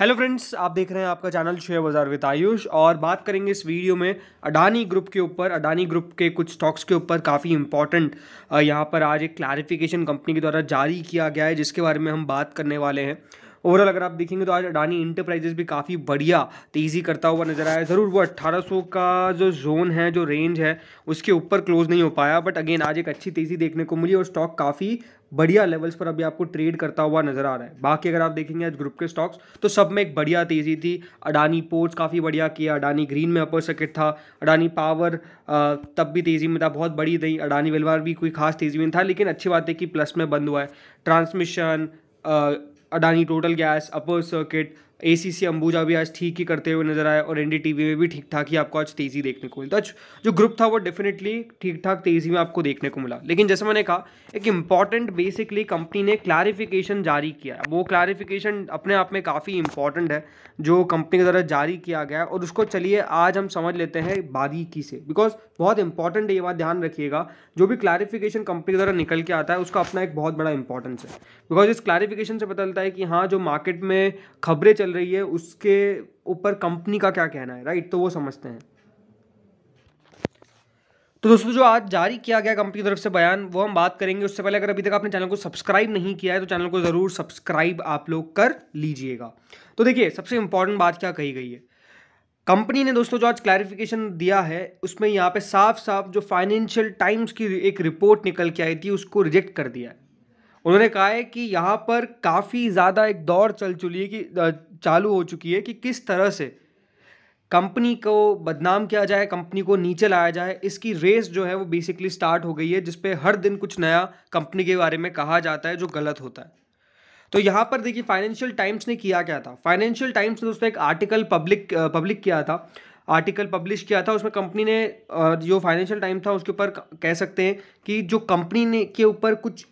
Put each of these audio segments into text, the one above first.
hello friends आप देख रहे हैं आपका चैनल शेयर बाजार विद आयुष और बात करेंगे इस वीडियो में अडानी ग्रुप के ऊपर अडानी ग्रुप के कुछ स्टॉक्स के ऊपर काफ़ी इंपॉर्टेंट यहाँ पर आज एक क्लैरिफिकेशन कंपनी के द्वारा जारी किया गया है जिसके बारे में हम बात करने वाले हैं ओवरऑल अगर आप देखेंगे तो आज अडानी इंटरप्राइजेस भी काफ़ी बढ़िया तेज़ी करता हुआ नजर आया ज़रूर वो 1800 का जो जोन है जो रेंज है उसके ऊपर क्लोज नहीं हो पाया बट अगेन आज एक अच्छी तेज़ी देखने को मिली और स्टॉक काफ़ी बढ़िया लेवल्स पर अभी आपको ट्रेड करता हुआ नजर आ रहा है बाकी अगर आप देखेंगे आज ग्रुप के स्टॉक्स तो सब में एक बढ़िया तेज़ी थी अडानी पोर्ट्स काफ़ी बढ़िया किया अडानी ग्रीन में अपर सर्किट था अडानी पावर तब भी तेज़ी में था बहुत बड़ी थी अडानी वेलवार भी कोई खास तेज़ी में था लेकिन अच्छी बात है कि प्लस में बंद हुआ है transmission Adani total gas upper circuit A C C Ambuja भी आज ठीक ही करते हुए नजर आए और एन में भी ठीक ठाक ही आपको आज तेज़ी देखने को मिलता तो जो ग्रुप था वो डेफिनेटली ठीक ठाक तेज़ी में आपको देखने को मिला लेकिन जैसे मैंने कहा एक इंपॉर्टेंट बेसिकली कंपनी ने क्लैरिफिकेशन जारी किया वो क्लैरिफिकेशन अपने आप में काफ़ी इंपॉर्टेंट है जो कंपनी के द्वारा जारी किया गया और उसको चलिए आज हम समझ लेते हैं बारीकी से बिकॉज बहुत इंपॉर्टेंट है ये बात ध्यान रखिएगा जो भी क्लैरिफिकेशन कंपनी के द्वारा निकल के आता है उसका अपना एक बहुत बड़ा इंपॉर्टेंस है बिकॉज इस क्लैरिफिकेशन से पता चलता है कि हाँ जो मार्केट में खबरें चल रही है उसके ऊपर कंपनी का क्या कहना है राइट तो वो समझते हैं तो दोस्तों जो आज जारी किया गया कंपनी की तरफ से बयान वो हम बात करेंगे उससे पहले अगर अभी तक आपने चैनल को सब्सक्राइब नहीं किया है तो चैनल को ज़रूर सब्सक्राइब आप लोग कर लीजिएगा तो देखिए सबसे इंपॉर्टेंट बात क्या कही गई है कंपनी ने दोस्तों जो आज क्लैरिफिकेशन दिया है उसमें यहाँ पे साफ साफ जो फाइनेंशियल टाइम्स की एक रिपोर्ट निकल के आई थी उसको रिजेक्ट कर दिया है उन्होंने कहा है कि यहाँ पर काफ़ी ज़्यादा एक दौर चल चुकी है कि चालू हो चुकी है कि किस तरह से कंपनी को बदनाम किया जाए कंपनी को नीचे लाया जाए इसकी रेस जो है वो बेसिकली स्टार्ट हो गई है जिसपे हर दिन कुछ नया कंपनी के बारे में कहा जाता है जो गलत होता है तो यहाँ पर देखिए फाइनेंशियल टाइम्स ने किया क्या था फाइनेंशियल टाइम्स ने दोस्तों एक आर्टिकल पब्लिक पब्लिक किया था आर्टिकल पब्लिश किया था उसमें कंपनी ने जो फाइनेंशियल टाइम था उसके ऊपर कह सकते हैं कि जो कंपनी ने के ऊपर कुछ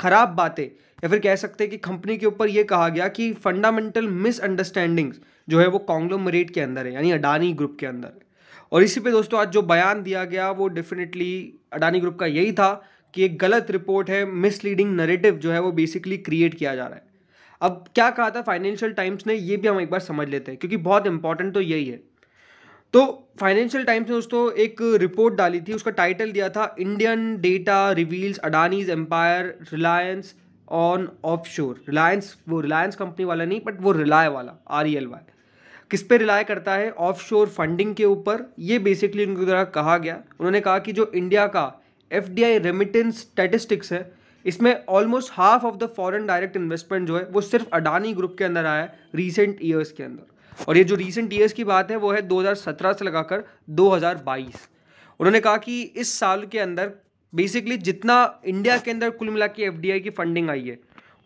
ख़राब बातें या फिर कह सकते हैं कि कंपनी के ऊपर ये कहा गया कि फंडामेंटल मिसअंडरस्टैंडिंग्स जो है वो कॉन्ग्लोमरेट के अंदर है यानी अडानी ग्रुप के अंदर है और इसी पे दोस्तों आज जो बयान दिया गया वो डेफिनेटली अडानी ग्रुप का यही था कि एक गलत रिपोर्ट है मिसलीडिंग नरेटिव जो है वो बेसिकली क्रिएट किया जा रहा है अब क्या कहा था फाइनेंशियल टाइम्स ने ये भी हम एक बार समझ लेते हैं क्योंकि बहुत इंपॉर्टेंट तो यही है तो फाइनेंशियल टाइम्स ने दोस्तों एक रिपोर्ट डाली थी उसका टाइटल दिया था Indian data reveals Adani's empire Reliance on offshore Reliance वो रिलायंस कंपनी वाला नहीं बट वो रिलाय वाला आर ई एल वाई किस पे रिलाय करता है ऑफशोर फंडिंग के ऊपर ये बेसिकली उनके द्वारा कहा गया उन्होंने कहा कि जो इंडिया का F D I remittance statistics है इसमें almost half of the foreign direct investment जो है वो सिर्फ अडानी ग्रुप के अंदर आया है रिसेंट ईयर्स के अंदर और ये जो रिसेंट ईयर्स की बात है वो है 2017 से लगाकर 2022 उन्होंने कहा कि इस साल के अंदर बेसिकली जितना इंडिया के अंदर कुल मिला के एफ की फंडिंग आई है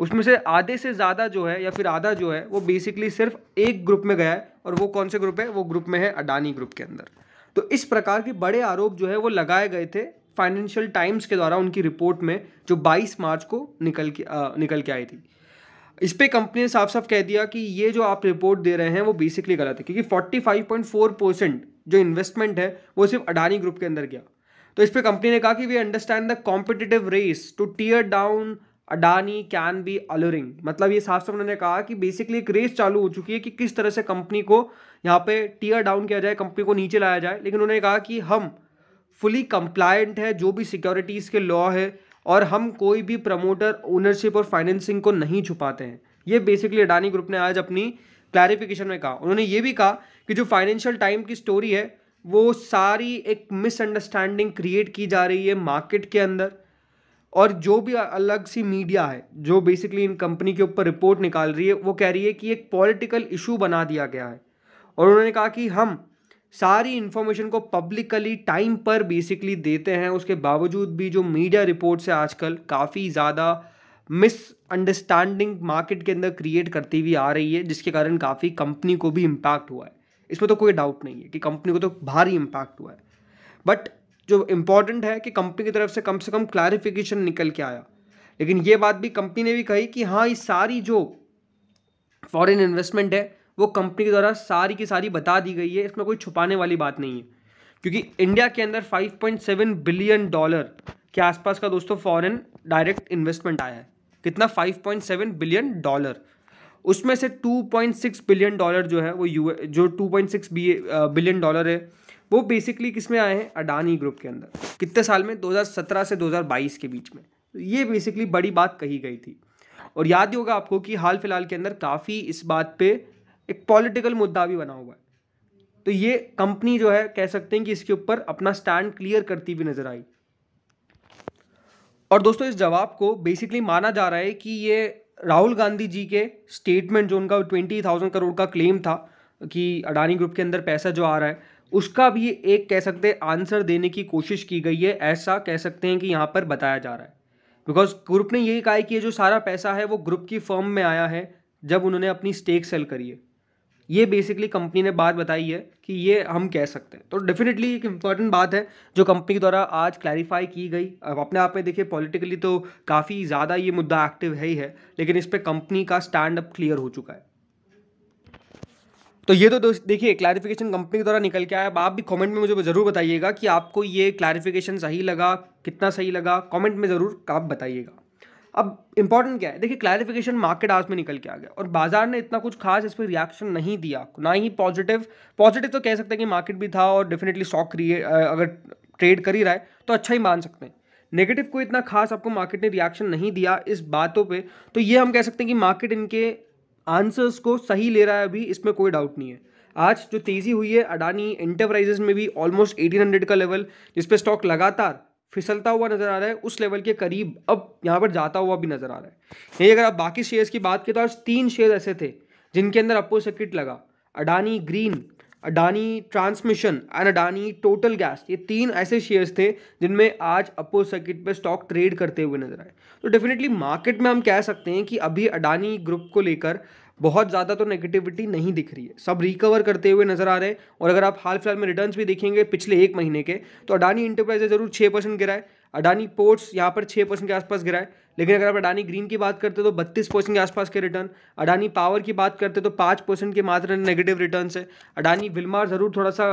उसमें से आधे से ज़्यादा जो है या फिर आधा जो है वो बेसिकली सिर्फ एक ग्रुप में गया है और वो कौन से ग्रुप है वो ग्रुप में है अडानी ग्रुप के अंदर तो इस प्रकार के बड़े आरोप जो है वो लगाए गए थे फाइनेंशियल टाइम्स के द्वारा उनकी रिपोर्ट में जो 22 मार्च को निकल के आ, निकल के आई थी इस पर कंपनी ने साफ साफ कह दिया कि ये जो आप रिपोर्ट दे रहे हैं वो बेसिकली गलत है क्योंकि 45.4 परसेंट जो इन्वेस्टमेंट है वो सिर्फ अडानी ग्रुप के अंदर गया तो इस पर कंपनी ने कहा कि we understand the competitive race to tear down Adani can be alluring मतलब ये साफ साफ उन्होंने कहा कि बेसिकली एक रेस चालू हो चुकी है कि किस तरह से कंपनी को यहाँ पे टीयर डाउन किया जाए कंपनी को नीचे लाया जाए लेकिन उन्होंने कहा कि हम फुली कंप्लायंट है जो भी सिक्योरिटीज़ के लॉ है और हम कोई भी प्रमोटर ओनरशिप और फाइनेंसिंग को नहीं छुपाते हैं ये बेसिकली अडानी ग्रुप ने आज अपनी क्लैरिफिकेशन में कहा उन्होंने ये भी कहा कि जो फाइनेंशियल टाइम की स्टोरी है वो सारी एक मिसअंडरस्टैंडिंग क्रिएट की जा रही है मार्केट के अंदर और जो भी अलग सी मीडिया है जो बेसिकली इन कंपनी के ऊपर रिपोर्ट निकाल रही है वो कह रही है कि एक पॉलिटिकल इशू बना दिया गया है और उन्होंने कहा कि हम सारी इन्फॉर्मेशन को पब्लिकली टाइम पर बेसिकली देते हैं उसके बावजूद भी जो मीडिया रिपोर्ट्स है आजकल काफ़ी ज़्यादा मिसअंडरस्टैंडिंग मार्केट के अंदर क्रिएट करती हुई आ रही है जिसके कारण काफ़ी कंपनी को भी इम्पैक्ट हुआ है इसमें तो कोई डाउट नहीं है कि कंपनी को तो भारी इम्पैक्ट हुआ है बट जो इम्पॉर्टेंट है कि कंपनी की तरफ से कम से कम क्लैरिफिकेशन निकल के आया लेकिन ये बात भी कंपनी ने भी कही कि हाँ ये सारी जो फॉरेन इन्वेस्टमेंट है वो कंपनी के द्वारा सारी की सारी बता दी गई है इसमें कोई छुपाने वाली बात नहीं है क्योंकि इंडिया के अंदर 5.7 बिलियन डॉलर के आसपास का दोस्तों फॉरेन डायरेक्ट इन्वेस्टमेंट आया है कितना 5.7 बिलियन डॉलर उसमें से 2.6 बिलियन डॉलर जो है वो यू जो 2.6 बिलियन डॉलर है वो बेसिकली किस में आए हैं अडानी ग्रुप के अंदर कितने साल में 2017 से 2022 के बीच में तो ये बेसिकली बड़ी बात कही गई थी और याद ही होगा आपको कि हाल फिलहाल के अंदर काफ़ी इस बात पे एक पॉलिटिकल मुद्दा भी बना हुआ है तो ये कंपनी जो है कह सकते हैं कि इसके ऊपर अपना स्टैंड क्लियर करती हुई नजर आई और दोस्तों इस जवाब को बेसिकली माना जा रहा है कि ये राहुल गांधी जी के स्टेटमेंट जो उनका ट्वेंटी थाउजेंड करोड़ का क्लेम था कि अडानी ग्रुप के अंदर पैसा जो आ रहा है उसका भी एक कह सकते हैं आंसर देने की कोशिश की गई है ऐसा कह सकते हैं कि यहाँ पर बताया जा रहा है बिकॉज ग्रुप ने यही कहा है कि ये जो सारा पैसा है वो ग्रुप की फर्म में आया है जब उन्होंने अपनी स्टेक सेल करी है ये बेसिकली कंपनी ने बात बताई है कि ये हम कह सकते हैं तो डेफिनेटली एक इम्पॉर्टेंट बात है जो कंपनी के द्वारा आज क्लैरिफाई की गई अब अपने आप में देखिए पॉलिटिकली तो काफ़ी ज़्यादा ये मुद्दा एक्टिव है ही है लेकिन इस पर कंपनी का स्टैंड अप क्लियर हो चुका है तो ये तो देखिए क्लैरिफिकेशन कंपनी के द्वारा निकल के आया अब आप भी कमेंट में मुझे ज़रूर बताइएगा कि आपको ये क्लैरिफिकेशन सही लगा कितना सही लगा कमेंट में ज़रूर आप बताइएगा अब इंपॉर्टेंट क्या है देखिए क्लैरिफिकेशन मार्केट आज में निकल के आ गया और बाजार ने इतना कुछ खास इस पर रिएक्शन नहीं दिया ना ही पॉजिटिव पॉजिटिव तो कह सकते हैं कि मार्केट भी था और डेफिनेटली स्टॉक क्रिएट अगर ट्रेड कर ही रहा है तो अच्छा ही मान सकते हैं नेगेटिव को इतना खास आपको मार्केट ने रिएक्शन नहीं दिया इस बातों पर तो ये हम कह सकते हैं कि मार्केट इनके आंसर्स को सही ले रहा है अभी इसमें कोई डाउट नहीं है आज जो तेज़ी हुई है अडानी एंटरप्राइजेस में भी ऑलमोस्ट 1800 का लेवल जिसपे स्टॉक लगातार फिसलता हुआ नज़र आ रहा है उस लेवल के करीब अब यहाँ पर जाता हुआ भी नज़र आ रहा है यही अगर आप बाकी शेयर्स की बात करें तो आज तीन शेयर ऐसे थे जिनके अंदर अपो सर्किट लगा Adani green Adani transmission and Adani total gas ये तीन ऐसे शेयर्स थे जिनमें आज अपो सर्किट पे स्टॉक ट्रेड करते हुए नजर आए तो डेफिनेटली मार्केट में हम कह सकते हैं कि अभी अडानी ग्रुप को लेकर बहुत ज़्यादा तो नेगेटिविटी नहीं दिख रही है सब रिकवर करते हुए नजर आ रहे हैं और अगर आप हाल फिलहाल में रिटर्न्स भी देखेंगे पिछले एक महीने के तो अडानी इंटरप्राइजेज जरूर छः परसेंट गिरा है अडानी पोर्ट्स यहाँ पर छः परसेंट के आसपास गिरा है लेकिन अगर आप अडानी ग्रीन की बात करते तो बत्तीस परसेंट के आसपास के रिटर्न अडानी पावर की बात करते तो पाँच परसेंट के मात्र नेगेटिव रिटर्न है अडानी विलमार ज़रूर थोड़ा सा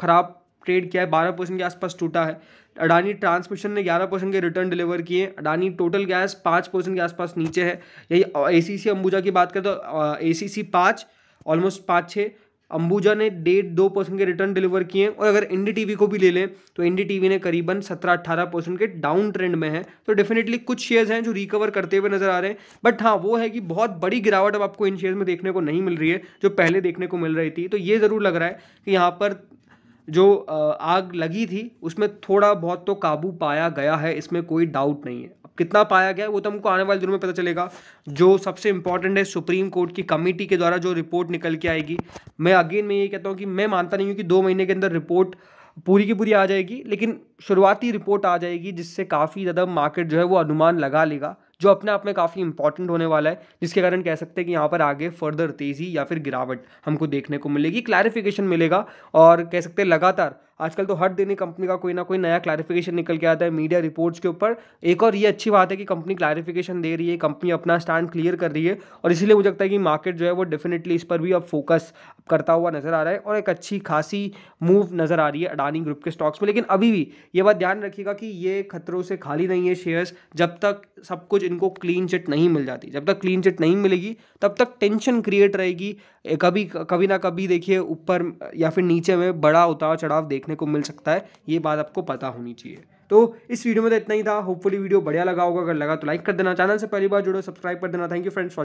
खराब ट्रेड किया है बारह परसेंट के आसपास टूटा है अडानी ट्रांसमिशन ने ग्यारह परसेंट के रिटर्न डिलीवर किए अडानी टोटल गैस पाँच परसेंट के आसपास नीचे है यही ए सी सी अंबुजा की बात करें तो ए सी सी पाँच ऑलमोस्ट पाँच छः अंबुजा ने डेढ़ दो परसेंट के रिटर्न डिलीवर किए हैं और अगर इंडी टीवी को भी ले लें तो इंडी टीवी ने करीबन सत्रह अट्ठारह परसेंट के डाउन ट्रेंड में है तो डेफिनेटली कुछ शेयर्स हैं जो रिकवर करते हुए नजर आ रहे हैं बट हाँ वो है कि बहुत बड़ी गिरावट अब आपको इन शेयर्स में देखने को नहीं मिल रही है जो पहले देखने को मिल रही थी तो ये ज़रूर लग रहा है कि यहाँ पर जो आग लगी थी उसमें थोड़ा बहुत तो काबू पाया गया है इसमें कोई डाउट नहीं है अब कितना पाया गया वो तो हमको आने वाले दिनों में पता चलेगा जो सबसे इंपॉर्टेंट है सुप्रीम कोर्ट की कमेटी के द्वारा जो रिपोर्ट निकल के आएगी मैं अगेन मैं ये कहता हूँ कि मैं मानता नहीं हूँ कि दो महीने के अंदर रिपोर्ट पूरी की पूरी आ जाएगी लेकिन शुरुआती रिपोर्ट आ जाएगी जिससे काफ़ी ज़्यादा मार्केट जो है वो अनुमान लगा लेगा जो अपने आप में काफ़ी इंपॉर्टेंट होने वाला है जिसके कारण कह सकते हैं कि यहाँ पर आगे फर्दर तेज़ी या फिर गिरावट हमको देखने को मिलेगी क्लैरिफिकेशन मिलेगा और कह सकते हैं लगातार आजकल तो हर दिन ही कंपनी का कोई ना कोई नया क्लैरिफिकेशन निकल के आता है मीडिया रिपोर्ट्स के ऊपर एक और ये अच्छी बात है कि कंपनी क्लैरिफिकेशन दे रही है कंपनी अपना स्टैंड क्लियर कर रही है और इसीलिए मुझे लगता है कि मार्केट जो है वो डेफिनेटली इस पर भी अब फोकस करता हुआ नज़र आ रहा है और एक अच्छी खासी मूव नज़र आ रही है अडानी ग्रुप के स्टॉक्स में लेकिन अभी भी ये बात ध्यान रखिएगा कि ये खतरों से खाली नहीं है शेयर्स जब तक सब कुछ इनको क्लीन चिट नहीं मिल जाती जब तक क्लीन चिट नहीं मिलेगी तब तक टेंशन क्रिएट रहेगी कभी कभी ना कभी देखिए ऊपर या फिर नीचे में बड़ा उतार चढ़ाव देख देखने को मिल सकता है ये बात आपको पता होनी चाहिए तो इस वीडियो में तो इतना ही था होपफुली वीडियो बढ़िया लगा होगा अगर लगा तो लाइक कर देना चैनल से पहली बार जुड़ो सब्सक्राइब कर देना थैंक यू फ्रेंड्स